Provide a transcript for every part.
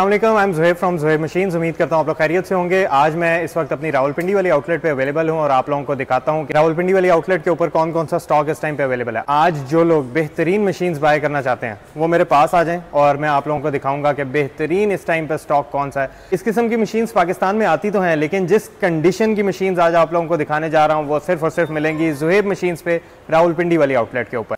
Aslam I am Zohaib from Zohaib machine उम्मीद करता हूँ आप लोग खैरियत से होंगे आज मैं इस वक्त अपनी पिंडी वाली आउटलेट पे अवेलेबल हूँ और आप लोगों को दिखाता हूँ कि पिंडी वाली आउटलेट के ऊपर कौन कौन सा स्टॉक इस टाइम पे अवेलेबल है आज जो लोग बेहतरीन मशीन्स बाय करना चाहते हैं वो मेरे पास आ जाएँ और मैं आप लोगों को दिखाऊंगा कि बेहतरीन इस टाइम पर स्टॉक कौन सा है इस किस्म की मशीन्स पाकिस्तान में आती तो हैं लेकिन जिस कंडीशन की मशीन आज आप लोगों को दिखाने जा रहा हूँ वो सिर्फ और सिर्फ मिलेंगी जुहेब मशीन्स पे पिंडी वाली आउटलेट के ऊपर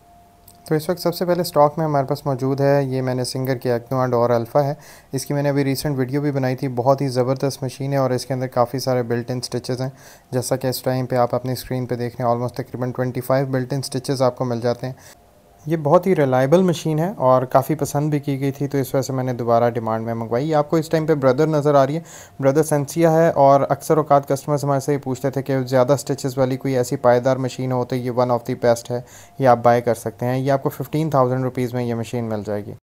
तो इस वक्त सबसे पहले स्टॉक में हमारे पास मौजूद है ये मैंने सिंगर की एक्नो एंड और अल्फ़ा है इसकी मैंने अभी रिसेंट वीडियो भी बनाई थी बहुत ही ज़बरदस्त मशीन है और इसके अंदर काफ़ी सारे बिल्ट इन स्टिचेज़ हैं जैसा कि इस टाइम पे आप अपनी स्क्रीन पे देख रहे हैं ऑलमोस्ट तकरीबन 25 बिल्ट इन स्टिचेज़ आपको मिल जाते हैं ये बहुत ही रिलायबल मशीन है और काफ़ी पसंद भी की गई थी तो इस वजह से मैंने दोबारा डिमांड में मंगवाई आपको इस टाइम पे ब्रदर नज़र आ रही है ब्रदर सेंसिया है और अक्सर अवकात कस्टमर्स हमारे से ये पूछते थे कि ज़्यादा स्टिचेस वाली कोई ऐसी पायदार मशीन हो तो ये वन ऑफ दी बेस्ट है ये आप बाय कर सकते हैं ये आपको फिफ्टीन थाउजेंड रुपीज़ में ये मशीन मिल जाएगी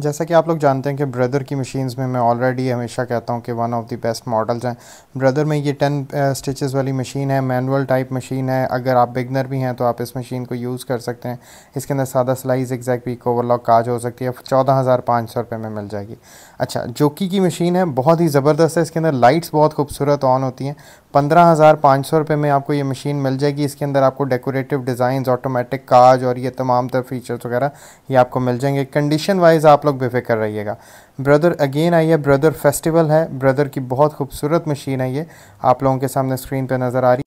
जैसा कि आप लोग जानते हैं कि ब्रदर की मशीन्स में मैं ऑलरेडी हमेशा कहता हूँ कि one of the best models हैं ब्रदर में ये टेन स्टिचेस वाली मशीन है मैनुअल टाइप मशीन है अगर आप बिगनर भी हैं तो आप इस मशीन को यूज़ कर सकते हैं इसके अंदर सादा सिलाईज एग्जैक्ट वीक ओवरलॉक काज हो सकती है चौदह हज़ार पाँच सौ रुपये में मिल जाएगी अच्छा जोकी की मशीन है बहुत ही ज़बरदस्त है इसके अंदर लाइट्स बहुत खूबसूरत ऑन होती हैं पंद्रह हज़ार पाँच सौ रुपये में आपको ये मशीन मिल जाएगी इसके अंदर आपको डेकोरेटिव डिज़ाइन ऑटोमेटिक काज और ये तमाम तर फीचर्स वगैरह ये आपको मिल जाएंगे कंडीशन वाइज आप लोग बेफिक्र रहिएगा ब्रदर अगेन आई है ब्रदर फेस्टिवल है ब्रदर की बहुत खूबसूरत मशीन है ये आप लोगों के सामने स्क्रीन पर नज़र आ रही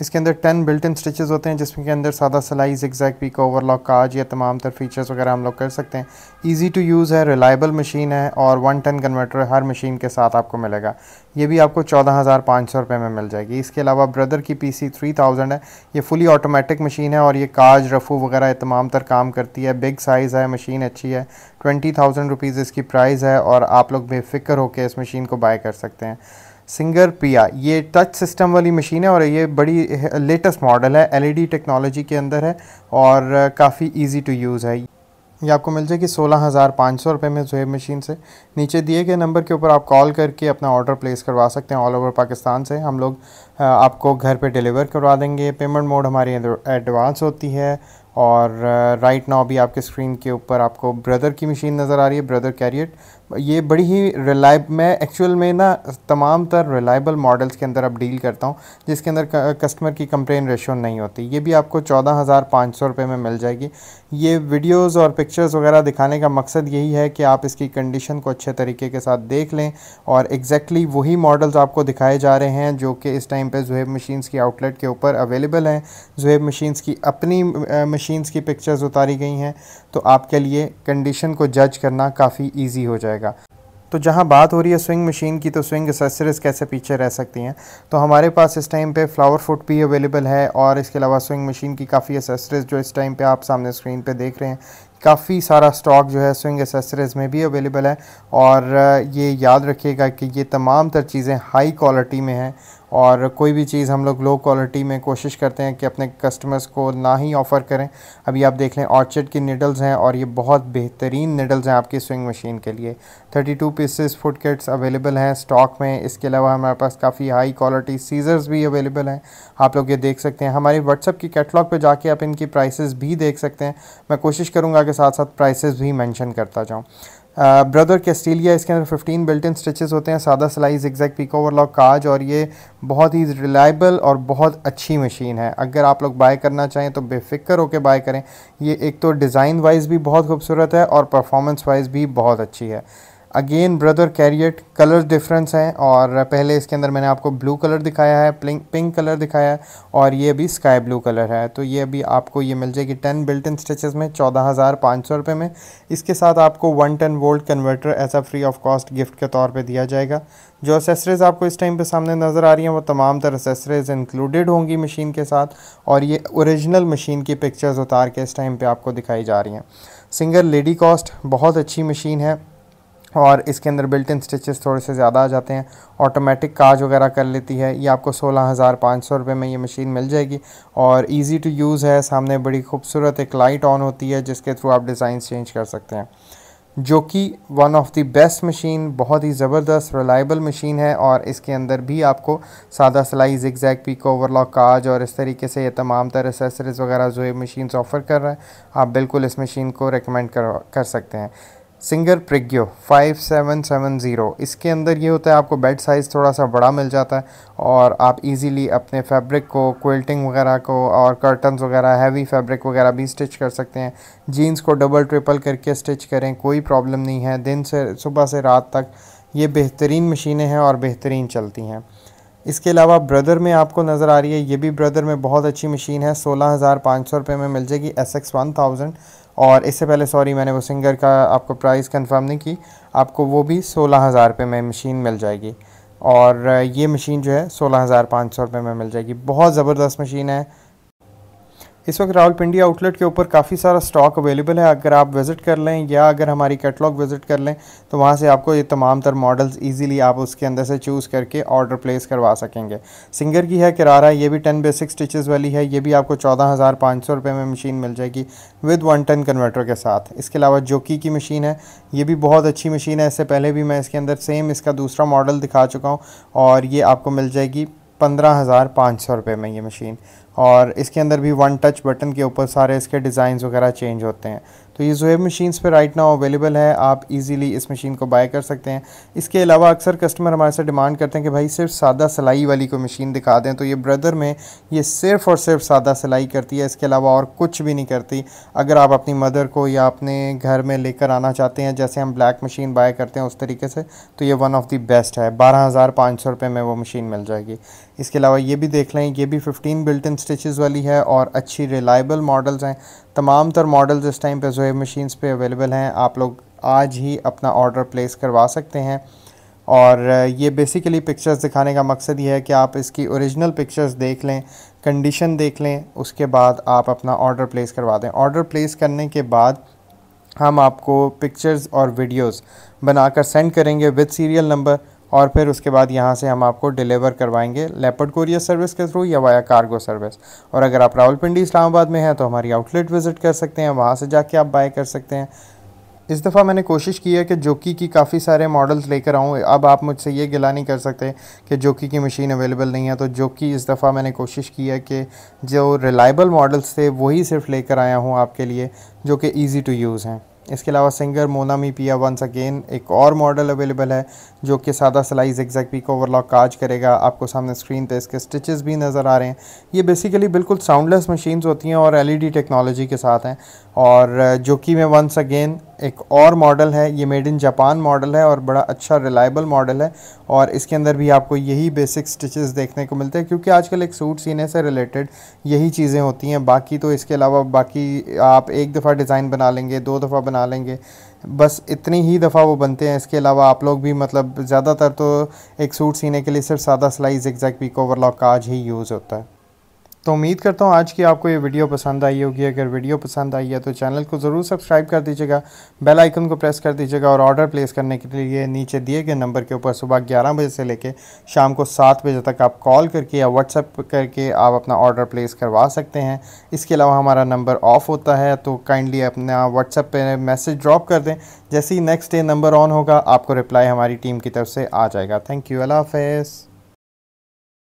इसके अंदर टेन बिल्ट इन स्टिचेज़ होते हैं जिसमें के अंदर सादा सलाइज एक्जैक्ट पी ओवर लॉक काज या तमाम तर फीचर्स वगैरह हम लोग कर सकते हैं ईजी टू यूज़ है रिलायबल मशीन है और वन टन कन्वर्टर हर मशीन के साथ आपको मिलेगा ये भी आपको चौदह हज़ार पाँच सौ रुपये में मिल जाएगी इसके अलावा ब्रदर की पी सी थ्री थाउजेंड है ये फुली ऑटोमेटिक मशीन है और ये काज रफू वगैरह तमाम तर काम करती है बिग साइज़ है मशीन अच्छी है ट्वेंटी थाउजेंड रुपीज़ इसकी प्राइज़ है और आप लोग बेफिक्र होकर इस मशीन को बाय कर सकते हैं सिंगर पिया ये टच सिस्टम वाली मशीन है और ये बड़ी लेटेस्ट मॉडल है एलईडी टेक्नोलॉजी e के अंदर है और काफ़ी इजी टू यूज़ है ये आपको मिल जाएगी सोलह हज़ार पाँच सौ रुपये में जोहेब मशीन से नीचे दिए गए नंबर के ऊपर आप कॉल करके अपना ऑर्डर प्लेस करवा सकते हैं ऑल ओवर पाकिस्तान से हम लोग आपको घर पे डिलीवर करवा देंगे पेमेंट मोड हमारी एडवांस होती है और राइट नाउ भी आपके स्क्रीन के ऊपर आपको ब्रदर की मशीन नज़र आ रही है ब्रदर कैरियट ये बड़ी ही रिलायब मैं एक्चुअल में ना तमाम तर रिलायबल मॉडल्स के अंदर अब डील करता हूँ जिसके अंदर कस्टमर की कंप्लेन रेशो नहीं होती ये भी आपको चौदह हज़ार पाँच सौ रुपये में मिल जाएगी ये वीडियोस और पिक्चर्स वगैरह दिखाने का मकसद यही है कि आप इसकी कंडीशन को अच्छे तरीके के साथ देख लें और एग्जैक्टली exactly वही मॉडल्स आपको दिखाए जा रहे हैं जो कि इस टाइम पर जुहेब मशीन्स की आउटलेट के ऊपर अवेलेबल हैं जुहेब मशीन्स की अपनी मशीन्स की पिक्चर्स उतारी गई हैं तो आपके लिए कंडीशन को जज करना काफ़ी ईजी हो जाएगा जाएगा तो जहाँ बात हो रही है स्विंग मशीन की तो स्विंग एसेसरीज कैसे पीछे रह सकती हैं तो हमारे पास इस टाइम पे फ्लावर फुट भी अवेलेबल है और इसके अलावा स्विंग मशीन की काफ़ी एसेसरीज जो इस टाइम पे आप सामने स्क्रीन पे देख रहे हैं काफ़ी सारा स्टॉक जो है स्विंग एसेसरीज़ में भी अवेलेबल है और ये याद रखिएगा कि ये तमाम तर चीज़ें हाई क्वालिटी में हैं और कोई भी चीज़ हम लोग लो क्वालिटी में कोशिश करते हैं कि अपने कस्टमर्स को ना ही ऑफ़र करें अभी आप देख लें ऑर्चिड की निडल्स हैं और ये बहुत बेहतरीन निडल्स हैं आपकी स्विंग मशीन के लिए 32 पीसेस फुट किट्स अवेलेबल हैं स्टॉक में इसके अलावा हमारे पास काफ़ी हाई क्वालिटी सीज़र्स भी अवेलेबल हैं आप लोग ये देख सकते हैं हमारे व्हाट्सअप की कैटलॉग पर जाके आप इनकी प्राइस भी देख सकते हैं मैं कोशिश करूँगा के साथ साथ प्राइसेस भी मेंशन करता जाऊँ ब्रदर कैस्टीलिया इसके अंदर 15 बिल्ट इन स्टिचेस होते हैं सादा सिलाई एग्जैक्ट ओवर ओवरलॉक काज और ये बहुत ही रिलायबल और बहुत अच्छी मशीन है अगर आप लोग बाय करना चाहें तो बेफिक्र होकर बाय करें ये एक तो डिज़ाइन वाइज भी बहुत खूबसूरत है और परफॉर्मेंस वाइज भी बहुत अच्छी है अगेन ब्रदर कैरियट कलर डिफरेंस हैं और पहले इसके अंदर मैंने आपको ब्लू कलर दिखाया है पिंक पिंक कलर दिखाया है और ये अभी स्काई ब्लू कलर है तो ये अभी आपको ये मिल जाएगी टेन बिल्ट इन स्टिचेस में चौदह हज़ार पाँच सौ रुपये में इसके साथ आपको वन टेन वोल्ट कन्वर्टर ऐसा फ्री ऑफ कॉस्ट गिफ्ट के तौर पर दिया जाएगा जो असेसरीज़ आपको इस टाइम पर सामने नज़र आ रही हैं वो तमाम तर असेसरीज़ इंक्लूडेड होंगी मशीन के साथ और ये औरिजिनल मशीन की पिक्चर्स उतार के इस टाइम पर आपको दिखाई जा रही हैं सिंगल लेडी कॉस्ट बहुत अच्छी मशीन है और इसके अंदर बिल्ट इन स्टिचेस थोड़े से ज़्यादा आ जाते हैं ऑटोमेटिक काज वगैरह कर लेती है ये आपको सोलह हज़ार पाँच सौ रुपये में ये मशीन मिल जाएगी और इजी टू यूज़ है सामने बड़ी खूबसूरत एक लाइट ऑन होती है जिसके थ्रू आप डिज़ाइन चेंज कर सकते हैं जो कि one of the best machine बहुत ही ज़बरदस्त रिलायबल मशीन है और इसके अंदर भी आपको सादा सिलाई जिगजैग पीक ओवरलॉक काज और इस तरीके से ये तमाम तर एसेसरीज़ वगैरह जो ये मशीन ऑफ़र कर रहे हैं आप बिल्कुल इस मशीन को रिकमेंड कर सकते हैं सिंगर प्रिग्यो 5770 इसके अंदर ये होता है आपको बेड साइज़ थोड़ा सा बड़ा मिल जाता है और आप इजीली अपने फैब्रिक को क्विल्टिंग वगैरह को और कर्टन्स वगैरह हैवी फैब्रिक वगैरह भी स्टिच कर सकते हैं जीन्स को डबल ट्रिपल करके स्टिच करें कोई प्रॉब्लम नहीं है दिन से सुबह से रात तक ये बेहतरीन मशीनें हैं और बेहतरीन चलती हैं इसके अलावा ब्रदर में आपको नज़र आ रही है ये भी ब्रदर में बहुत अच्छी मशीन है सोलह हज़ार पाँच सौ रुपये में मिल जाएगी एस एक्स वन थाउजेंड और इससे पहले सॉरी मैंने वो सिंगर का आपको प्राइस कंफर्म नहीं की आपको वो भी सोलह हज़ार रुपये में मशीन मिल जाएगी और ये मशीन जो है सोलह हज़ार पाँच सौ रुपये में मिल जाएगी बहुत ज़बरदस्त मशीन है इस वक्त रावलपिंडी आउटलेट के ऊपर काफ़ी सारा स्टॉक अवेलेबल है अगर आप विज़िट कर लें या अगर हमारी कैटलॉग विज़िट कर लें तो वहाँ से आपको ये तमाम तर मॉडल्स इजीली आप उसके अंदर से चूज़ करके ऑर्डर प्लेस करवा सकेंगे सिंगर की है किरारा ये भी टेन बेसिक स्टिचेस वाली है ये भी आपको चौदह हज़ार पाँच सौ रुपये में मशीन मिल जाएगी विद वन टन कन्वर्टर के साथ इसके अलावा जोकी की मशीन है ये भी बहुत अच्छी मशीन है इससे पहले भी मैं इसके अंदर सेम इसका दूसरा मॉडल दिखा चुका हूँ और ये आपको मिल जाएगी पंद्रह हज़ार पाँच सौ रुपये में ये मशीन और इसके अंदर भी वन टच बटन के ऊपर सारे इसके डिज़ाइन वगैरह चेंज होते हैं तो ये जोएब मशीन्स पे राइट नाउ अवेलेबल है आप इजीली इस मशीन को बाय कर सकते हैं इसके अलावा अक्सर कस्टमर हमारे से डिमांड करते हैं कि भाई सिर्फ सादा सिलाई वाली को मशीन दिखा दें तो ये ब्रदर में ये सिर्फ और सिर्फ सादा सिलाई करती है इसके अलावा और कुछ भी नहीं करती अगर आप अपनी मदर को या अपने घर में लेकर आना चाहते हैं जैसे हम ब्लैक मशीन बाय करते हैं उस तरीके से तो ये वन ऑफ़ दी बेस्ट है बारह हज़ार पाँच सौ रुपये में वो मशीन मिल जाएगी इसके अलावा ये भी देख लें ये भी 15 बिल्ट इन स्टिचेस वाली है और अच्छी रिलायबल मॉडल्स हैं तमाम तर मॉडल्स इस टाइम पे जोएब मशीन्स पे अवेलेबल हैं आप लोग आज ही अपना ऑर्डर प्लेस करवा सकते हैं और ये बेसिकली पिक्चर्स दिखाने का मकसद ये है कि आप इसकी ओरिजिनल पिक्चर्स देख लें कंडीशन देख लें उसके बाद आप अपना ऑर्डर प्लेस करवा दें ऑर्डर प्लेस करने के बाद हम आपको पिक्चर्स और वीडियोस बनाकर सेंड करेंगे विद सीरियल नंबर और फिर उसके बाद यहाँ से हम आपको डिलीवर करवाएंगे लेपर्ड कोरियर सर्विस के थ्रू या वाया कार्गो सर्विस और अगर आप रावलपिंडी इस्लामाबाद में हैं तो हमारी आउटलेट विज़िट कर सकते हैं वहाँ से जाके आप बाय कर सकते हैं इस दफ़ा मैंने कोशिश की है कि जोकी की काफ़ी सारे मॉडल्स लेकर आऊँ अब आप मुझसे ये गिला नहीं कर सकते कि जोकी की मशीन अवेलेबल नहीं है तो जोकी इस दफ़ा मैंने कोशिश की है कि जो रिलायबल मॉडल्स थे वही सिर्फ लेकर आया हूँ आपके लिए जो कि ईज़ी टू यूज़ हैं इसके अलावा सिंगर मोनामी पिया वंस अगेन एक और मॉडल अवेलेबल है जो कि सादा सिलाई एग्जैक्ट को ओवरलॉक काज करेगा आपको सामने स्क्रीन पे इसके स्टिचेस भी नज़र आ रहे हैं ये बेसिकली बिल्कुल साउंडलेस मशीन्स होती हैं और एलईडी टेक्नोलॉजी e के साथ हैं और जो कि मैं वंस अगेन एक और मॉडल है ये मेड इन जापान मॉडल है और बड़ा अच्छा रिलायबल मॉडल है और इसके अंदर भी आपको यही बेसिक स्टिचेस देखने को मिलते हैं क्योंकि आजकल एक सूट सीने से रिलेटेड यही चीज़ें होती हैं बाकी तो इसके अलावा बाकी आप एक दफ़ा डिज़ाइन बना लेंगे दो दफ़ा बना लेंगे बस इतनी ही दफ़ा वो बनते हैं इसके अलावा आप लोग भी मतलब ज़्यादातर तो एक सूट सीने के लिए सिर्फ सादा सिलाई जिक्जैक कोवर लॉक का आज ही यूज़ होता है तो उम्मीद करता हूँ आज की आपको ये वीडियो पसंद आई होगी अगर वीडियो पसंद आई है तो चैनल को ज़रूर सब्सक्राइब कर दीजिएगा बेल आइकन को प्रेस कर दीजिएगा और ऑर्डर प्लेस करने के लिए नीचे दिए गए नंबर के ऊपर सुबह 11 बजे से लेकर शाम को 7 बजे तक आप कॉल करके या व्हाट्सअप करके आप अपना ऑर्डर प्लेस करवा सकते हैं इसके अलावा हमारा नंबर ऑफ़ होता है तो काइंडली अपना व्हाट्सअप पर मैसेज ड्रॉप कर दें जैसे ही नेक्स्ट डे नंबर ऑन होगा आपको रिप्लाई हमारी टीम की तरफ से आ जाएगा थैंक यू अल्लाह हाफ